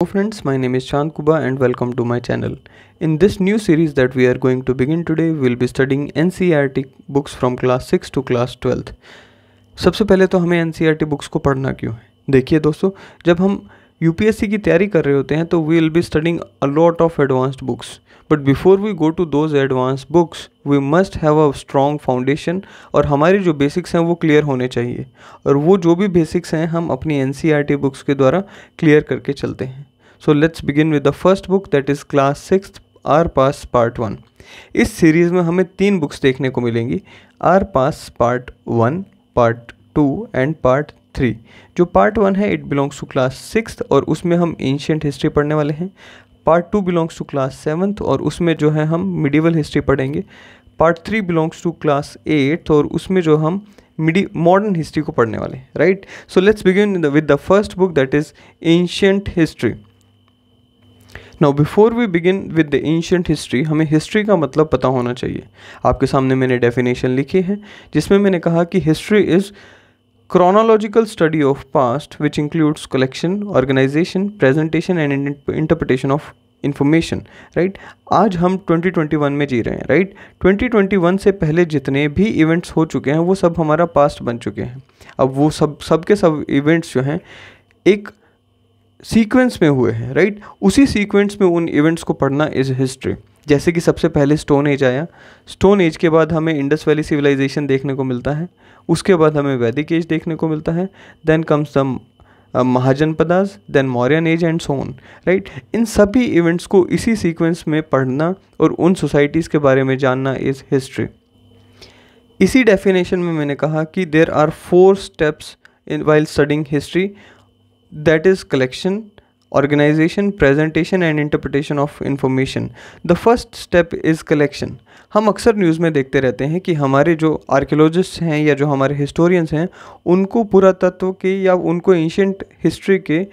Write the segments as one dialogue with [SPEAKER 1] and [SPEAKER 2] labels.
[SPEAKER 1] Hello friends, my name is Chand Kuba and welcome to my channel. In this new series that we are going to begin today, we'll be studying NCERT books from class six to class twelfth सबसे पहले तो हमें NCERT books को पढ़ना क्यों है देखिए दोस्तों जब हम यूपीएससी की तैयारी कर रहे होते हैं तो we will be studying a lot of advanced books but before we go to those advance books we must have a strong foundation और हमारी जो बेसिक्स हैं वो क्लियर होने चाहिए और वो जो भी बेसिक्स हैं हम अपनी एन बुक्स e के द्वारा क्लियर करके चलते हैं so let's begin with the first book that is class six our past part one इस सीरीज़ में हमें तीन बुक्स देखने को मिलेंगी our past part one part two and part three जो पार्ट वन है it belongs to class six और उसमें हम एंशियंट हिस्ट्री पढ़ने वाले हैं part two belongs to class seventh और उसमें जो है हम मिडिवल हिस्ट्री पढ़ेंगे part three belongs to class eighth और उसमें जो हम मिडी मॉडर्न हिस्ट्री को पढ़ने वाले right so let's begin with the first book that is ancient history now before we begin with the ancient history हमें हिस्ट्री का मतलब पता होना चाहिए आपके सामने मैंने डेफिनेशन लिखी है जिसमें मैंने कहा कि history is chronological study of past which includes collection organisation presentation and interpretation of information right आज हम 2021 में जी रहे हैं राइट 2021 से पहले जितने भी इवेंट्स हो चुके हैं वो सब हमारा पास्ट बन चुके हैं अब वो सब सब सब इवेंट्स जो हैं एक सीक्वेंस में हुए हैं राइट उसी सीक्वेंस में उन इवेंट्स को पढ़ना इज हिस्ट्री जैसे कि सबसे पहले स्टोन एज आया स्टोन एज के बाद हमें इंडस वैली सिविलाइजेशन देखने को मिलता है उसके बाद हमें वैदिक एज देखने को मिलता है then comes the Mahajan then Mauryan age and so on right इन सभी इवेंट्स को इसी सीक्वेंस में पढ़ना और उन सोसाइटीज़ के बारे में जानना इज़ हिस्ट्री इसी डेफिनेशन में मैंने कहा कि there are four steps in while studying history that is collection organisation presentation and interpretation of information the first step is collection हम अक्सर न्यूज़ में देखते रहते हैं कि हमारे जो आर्कियोलॉजिस्ट हैं या जो हमारे हिस्टोरियंस हैं उनको पुरातत्व के या उनको एंशेंट हिस्ट्री के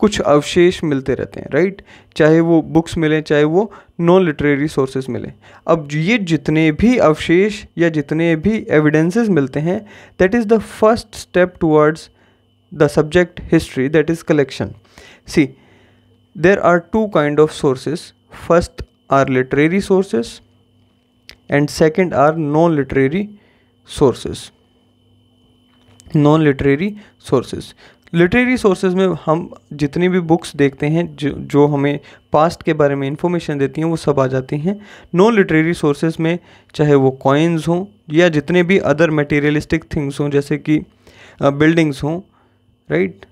[SPEAKER 1] कुछ अवशेष मिलते रहते हैं राइट चाहे वो बुक्स मिलें चाहे वो नॉन लिटरेरी सोर्सेज मिलें अब ये जितने भी अवशेष या जितने भी एविडेंसेस मिलते हैं that is the first step towards the subject history that is collection see there are two kind of sources first are literary sources and second are non literary sources non literary sources literary sources में हम जितनी भी books देखते हैं जो जो हमें past के बारे में इंफॉर्मेशन देती हैं वो सब आ जाती हैं नॉन लिटरेरी सोर्सेज में चाहे वो कॉइन्स हों या जितने भी अदर मटेरियलिस्टिक थिंग्स हों जैसे कि बिल्डिंग्स हों राइट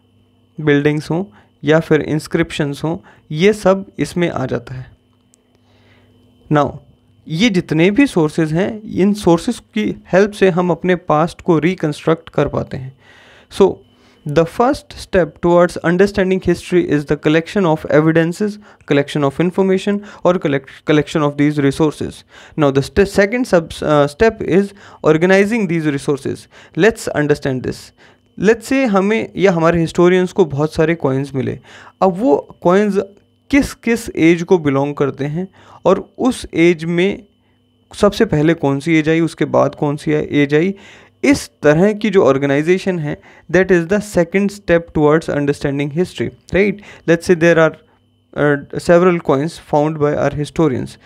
[SPEAKER 1] बिल्डिंग्स हों या फिर इंस्क्रिप्शंस हों ये सब इसमें आ जाता है नाउ ये जितने भी सोर्सेज हैं इन सोर्सेज की हेल्प से हम अपने पास्ट को रिकन्स्ट्रक्ट कर पाते हैं so the first step towards understanding history is the collection of evidences collection of information और collection of these resources now the second step is organising these resources let's understand this let's say हमें या हमारे historians को बहुत सारे coins मिले अब वो कॉइन्स किस किस एज को बिलोंग करते हैं और उस एज में सबसे पहले कौन सी एज आई उसके बाद कौन सी एज आई इस तरह की जो ऑर्गेनाइजेशन है that is the second step towards understanding history right let's say there are several coins found by our historians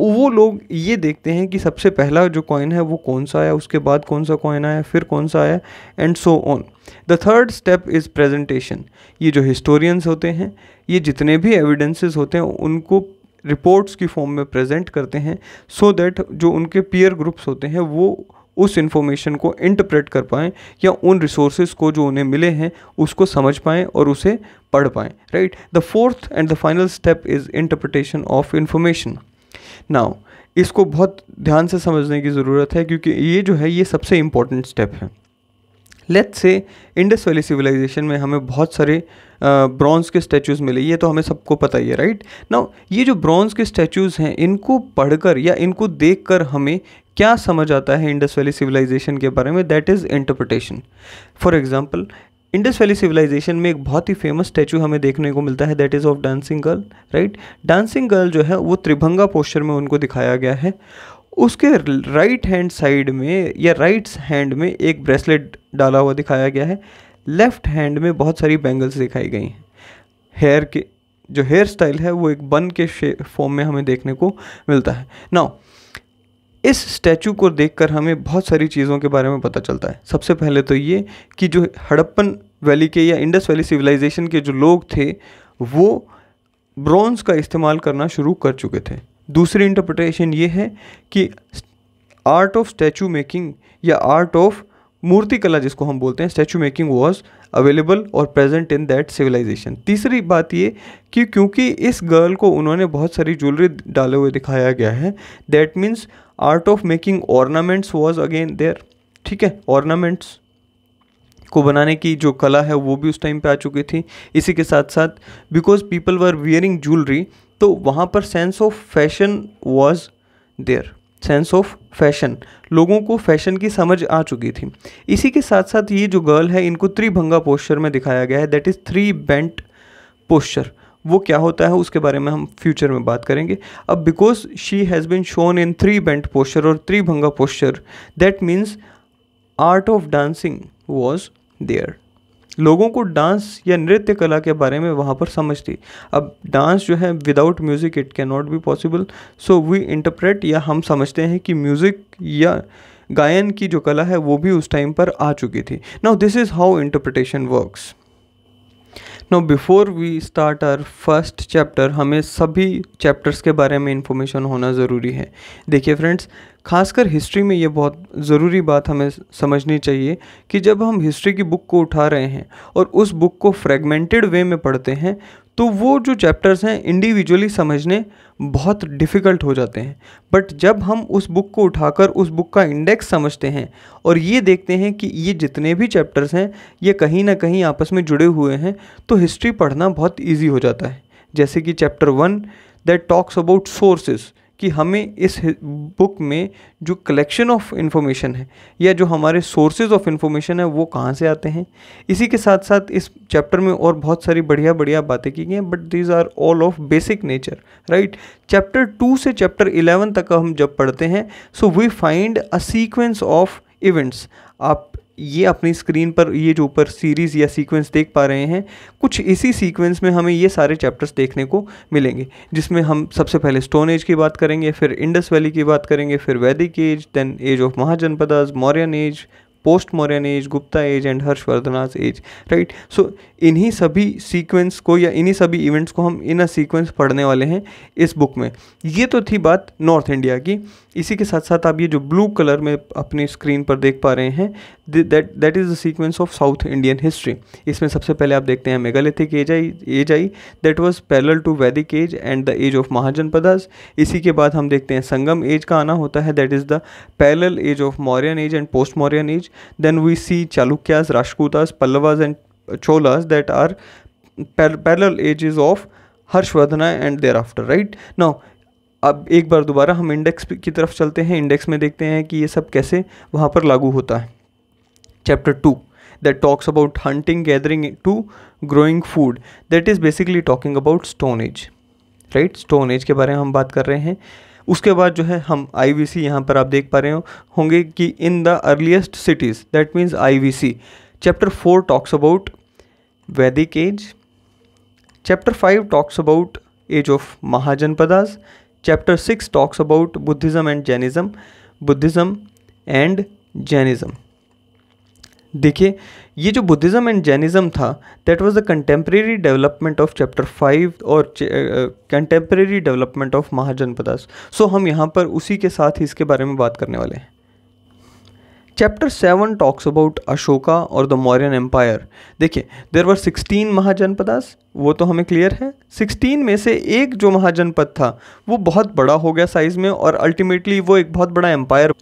[SPEAKER 1] वो लोग ये देखते हैं कि सबसे पहला जो कॉइन है वो कौन सा आया उसके बाद कौन सा कॉइन आया फिर कौन सा आया and so on the third step is presentation ये जो हिस्टोरियंस होते हैं ये जितने भी एविडेंसेस होते हैं उनको रिपोर्ट्स की फॉर्म में प्रेजेंट करते हैं सो so दैट जो उनके पीयर ग्रुप्स होते हैं वो उस इन्फॉर्मेशन को इंटरप्रेट कर पाएँ या उन रिसोर्स को जो उन्हें मिले हैं उसको समझ पाएँ और उसे पढ़ पाएँ right the fourth and the final step is interpretation of information now इसको बहुत ध्यान से समझने की ज़रूरत है क्योंकि ये जो है ये सबसे इम्पोर्टेंट स्टेप है let's say Indus valley civilisation में हमें बहुत सारे ब्रॉन्ज़ के स्टैचूज़ मिले ये तो हमें सबको पता ही है राइट नाउ ये जो ब्रॉन्ज़ के स्टैचूज़ हैं इनको पढ़कर या इनको देखकर हमें क्या समझ आता है इंडस वैली सिविलाइजेशन के बारे में that is interpretation for example Indus valley civilisation में एक बहुत ही फेमस स्टैचू हमें देखने को मिलता है that is of dancing girl right dancing girl जो है वो त्रिभंगा पोस्चर में उनको दिखाया गया है उसके राइट हैंड साइड में या राइट हैंड में एक ब्रेसलेट डाला हुआ दिखाया गया है लेफ्ट हैंड में बहुत सारी बैंगल्स दिखाई गई हैं हेयर के जो हेयर स्टाइल है वो एक बन के फॉर्म में हमें देखने को मिलता है नाउ इस स्टैचू को देखकर हमें बहुत सारी चीज़ों के बारे में पता चलता है सबसे पहले तो ये कि जो हड़प्पन वैली के या इंडस वैली सिविलाइजेशन के जो लोग थे वो ब्रॉन्ज का इस्तेमाल करना शुरू कर चुके थे दूसरी इंटरप्रटेशन ये है कि आर्ट ऑफ स्टैचू मेकिंग या आर्ट ऑफ मूर्ति कला जिसको हम बोलते हैं स्टैचू मेकिंग वॉज अवेलेबल और प्रेजेंट इन दैट सिविलाइजेशन तीसरी बात ये कि क्योंकि इस गर्ल को उन्होंने बहुत सारी ज्वेलरी डाले हुए दिखाया गया है that means art of making ornaments was again there ठीक है ऑर्नामेंट्स को बनाने की जो कला है वो भी उस टाइम पे आ चुकी थी इसी के साथ साथ because people were wearing jewellery तो वहाँ पर sense of fashion was there sense of fashion लोगों को फैशन की समझ आ चुकी थी इसी के साथ साथ ये जो गर्ल है इनको त्रिभंगा पोस्चर में दिखाया गया है that is three bent posture वो क्या होता है उसके बारे में हम फ्यूचर में बात करेंगे अब because she has been shown in three bent posture और थ्री भंगा posture that means art of dancing was there लोगों को डांस या नृत्य कला के बारे में वहाँ पर समझ थी अब डांस जो है without music it can not be possible so we interpret या हम समझते हैं कि म्यूज़िक या गायन की जो कला है वो भी उस टाइम पर आ चुकी थी now this is how interpretation works no before we start our first chapter हमें सभी चैप्टर्स के बारे में इंफॉर्मेशन होना ज़रूरी है देखिए फ्रेंड्स खासकर हिस्ट्री में ये बहुत ज़रूरी बात हमें समझनी चाहिए कि जब हम हिस्ट्री की बुक को उठा रहे हैं और उस बुक को फ्रेगमेंटेड वे में पढ़ते हैं तो वो जो चैप्टर्स हैं इंडिविजुअली समझने बहुत डिफ़िकल्ट हो जाते हैं बट जब हम उस बुक को उठाकर उस बुक का इंडेक्स समझते हैं और ये देखते हैं कि ये जितने भी चैप्टर्स हैं ये कहीं ना कहीं आपस में जुड़े हुए हैं तो हिस्ट्री पढ़ना बहुत ईजी हो जाता है जैसे कि chapter one that talks about sources कि हमें इस बुक में जो कलेक्शन ऑफ इन्फॉर्मेशन है या जो हमारे सोर्सेज ऑफ इन्फॉर्मेशन है वो कहाँ से आते हैं इसी के साथ साथ इस चैप्टर में और बहुत सारी बढ़िया बढ़िया बातें की गई हैं but these are all of basic nature right chapter two से चैप्टर इलेवन तक हम जब पढ़ते हैं so we find a sequence of events आप ये अपनी स्क्रीन पर ये जो ऊपर सीरीज़ या सीक्वेंस देख पा रहे हैं कुछ इसी सीक्वेंस में हमें ये सारे चैप्टर्स देखने को मिलेंगे जिसमें हम सबसे पहले स्टोन एज की बात करेंगे फिर इंडस वैली की बात करेंगे फिर Vedic age then age of Mahajanapadas Mauryan age post Mauryan age Gupta age and Harshavardhana's age right so इन्हीं सभी सीक्वेंस को या इन्हीं सभी इवेंट्स को हम इन अ सीक्वेंस पढ़ने वाले हैं इस बुक में ये तो थी बात नॉर्थ इंडिया की इसी के साथ साथ आप ये जो ब्लू कलर में अपनी स्क्रीन पर देख पा रहे हैं that that is the sequence of South Indian history इसमें सबसे पहले आप देखते हैं megalithic age I age I that was parallel to Vedic age and the age of Mahajan इसी के बाद हम देखते हैं संगम एज का आना होता है that is the parallel age of Mauryan age and post Mauryan age then we see chalukyas rashkutas pallavas and cholas that are par parallel ages of harshvardhana and thereafter right now अब एक बार दोबारा हम इंडेक्स की तरफ चलते हैं इंडेक्स में देखते हैं कि ये सब कैसे वहाँ पर लागू होता है chapter two that talks about hunting gathering to growing food that is basically talking about stone age right stone age के बारे में हम बात कर रहे हैं उसके बाद जो है हम आई वी सी यहाँ पर आप देख पा रहे हो होंगे कि in the earliest cities that means I we see chapter four talks about Vedic age chapter five talks about age of Mahajanapadas chapter six talks about Buddhism and Jainism Buddhism and Jainism देखिए ये जो बुद्धिज़्म एंड जैनिज़्म था that was the contemporary development of chapter five और contemporary development of Mahajanapadas so हम यहाँ पर उसी के साथ ही इसके बारे में बात करने वाले हैं chapter seven talks about Ashoka और द मौर्यन एम्पायर देखिए देर वर सिक्सटीन महाजनपदास वो तो हमें क्लियर है सिक्सटीन में से एक जो महाजनपद था वो बहुत बड़ा हो गया साइज़ में और अल्टीमेटली वो एक बहुत बड़ा एम्पायर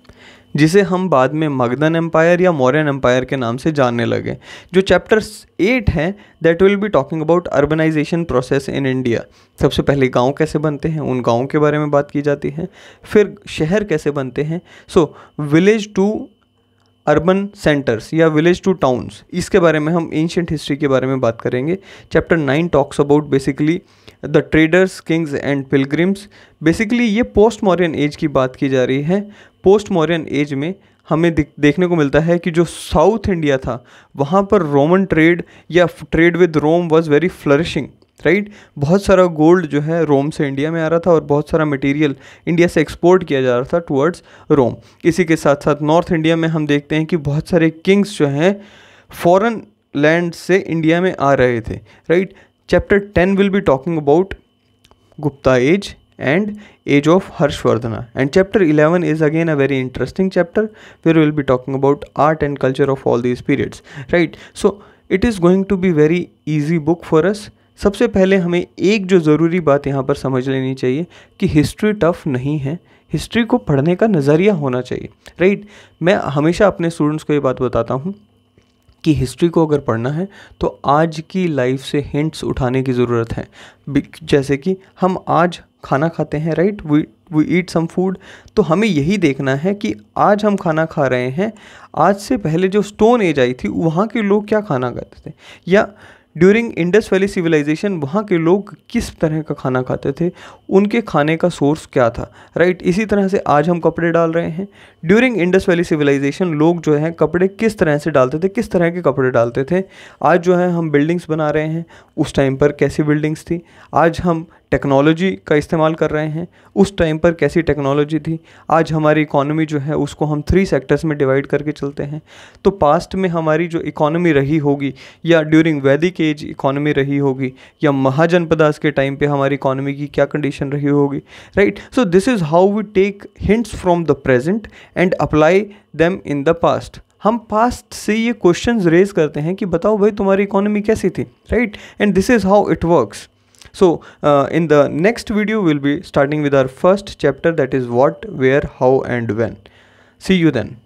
[SPEAKER 1] जिसे हम बाद में मगधन एम्पायर या मौर्यन एम्पायर के नाम से जानने लगे जो चैप्टर एट है that will be talking about urbanisation process in India सबसे पहले गांव कैसे बनते हैं उन गांवों के बारे में बात की जाती है फिर शहर कैसे बनते हैं so village to urban centres या विलेज टू टाउन्स इसके बारे में हम एंशियंट हिस्ट्री के बारे में बात करेंगे chapter nine talks about basically the traders kings and pilgrims basically ये पोस्ट मॉरियन एज की बात की जा रही है पोस्ट मॉरियन एज में हमें देखने को मिलता है कि जो साउथ इंडिया था वहाँ पर रोमन ट्रेड या trade with Rome was very flourishing right बहुत सारा गोल्ड जो है रोम से इंडिया में आ रहा था और बहुत सारा मटेरियल इंडिया से एक्सपोर्ट किया जा रहा था टुवर्ड्स रोम इसी के साथ साथ नॉर्थ इंडिया में हम देखते हैं कि बहुत सारे किंग्स जो हैं फॉरेन लैंड से इंडिया में आ रहे थे right chapter ten will be talking about Gupta age and age of Harshavardhana and chapter eleven is again a very interesting chapter where will be talking about art and culture of all these periods right so it is going to be very easy book for us सबसे पहले हमें एक जो ज़रूरी बात यहाँ पर समझ लेनी चाहिए कि हिस्ट्री टफ़ नहीं है हिस्ट्री को पढ़ने का नज़रिया होना चाहिए राइट मैं हमेशा अपने स्टूडेंट्स को ये बात बताता हूँ कि हिस्ट्री को अगर पढ़ना है तो आज की लाइफ से हिंट्स उठाने की ज़रूरत है जैसे कि हम आज खाना खाते हैं right we we eat some food तो हमें यही देखना है कि आज हम खाना खा रहे हैं आज से पहले जो स्टोन एज आई थी वहाँ के लोग क्या खाना खाते थे या ड्यूरिंग इंडस वैली सिविलाइजेशन वहाँ के लोग किस तरह का खाना खाते थे उनके खाने का सोर्स क्या था राइट इसी तरह से आज हम कपड़े डाल रहे हैं ड्यूरिंग इंडस वैली सिविलाइजेशन लोग जो है कपड़े किस तरह से डालते थे किस तरह के कपड़े डालते थे आज जो है हम बिल्डिंग्स बना रहे हैं उस टाइम पर कैसी बिल्डिंग्स थी आज हम टेक्नोलॉजी का इस्तेमाल कर रहे हैं उस टाइम पर कैसी टेक्नोलॉजी थी आज हमारी इकोनॉमी जो है उसको हम थ्री सेक्टर्स में डिवाइड करके चलते हैं तो पास्ट में हमारी जो इकोनॉमी रही होगी या ड्यूरिंग वैदिक एज इकोनॉमी रही होगी या महाजनपदास के टाइम पे हमारी इकोनॉमी की क्या कंडीशन रही होगी right so this is how we take hints from the present and apply them in the past हम पास्ट से ये क्वेश्चन रेज करते हैं कि बताओ भाई तुम्हारी इकोनॉमी कैसी थी right and this is how it works so in the next video will be starting with our first chapter that is what where how and when see you then